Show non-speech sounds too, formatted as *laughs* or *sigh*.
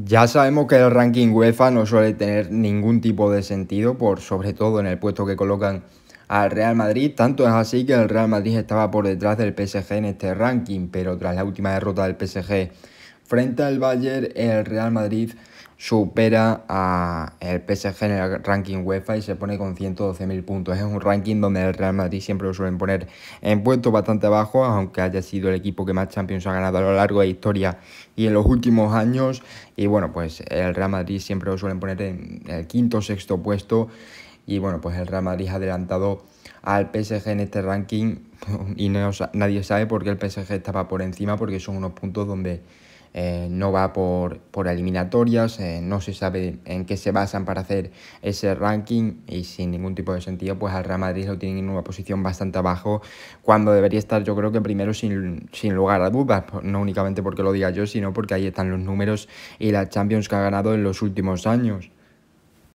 Ya sabemos que el ranking UEFA no suele tener ningún tipo de sentido, por sobre todo en el puesto que colocan al Real Madrid. Tanto es así que el Real Madrid estaba por detrás del PSG en este ranking, pero tras la última derrota del PSG frente al Bayern, el Real Madrid supera a el PSG en el ranking UEFA y se pone con 112.000 puntos. Es un ranking donde el Real Madrid siempre lo suelen poner en puestos bastante bajos, aunque haya sido el equipo que más Champions ha ganado a lo largo de la historia y en los últimos años. Y bueno, pues el Real Madrid siempre lo suelen poner en el quinto o sexto puesto. Y bueno, pues el Real Madrid ha adelantado al PSG en este ranking *laughs* y no, nadie sabe por qué el PSG estaba por encima, porque son unos puntos donde eh, no va por, eliminatorias, eh, no se sabe en qué se basan para hacer ese ranking y sin ningún tipo de sentido, pues al Real Madrid lo tienen en una posición bastante abajo cuando debería estar yo creo que primero sin, lugar a dudas, no únicamente porque lo diga yo, sino porque ahí están los números y la Champions que ha ganado en los últimos años.